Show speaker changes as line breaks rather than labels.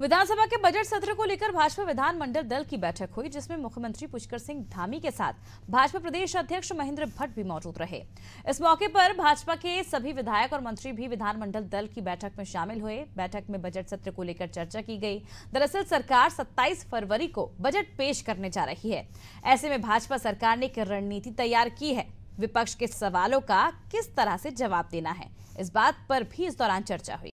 विधानसभा के बजट सत्र को लेकर भाजपा विधानमंडल दल की बैठक हुई जिसमें मुख्यमंत्री पुष्कर सिंह धामी के साथ भाजपा प्रदेश अध्यक्ष महेंद्र भट्ट भी मौजूद रहे इस मौके पर भाजपा के सभी विधायक और मंत्री भी विधानमंडल दल की बैठक में शामिल हुए बैठक में बजट सत्र को लेकर चर्चा की गई दरअसल सरकार 27 फरवरी को बजट पेश करने जा रही है ऐसे में भाजपा सरकार ने एक रणनीति तैयार की है विपक्ष के सवालों का किस तरह से जवाब देना है इस बात पर भी इस दौरान चर्चा हुई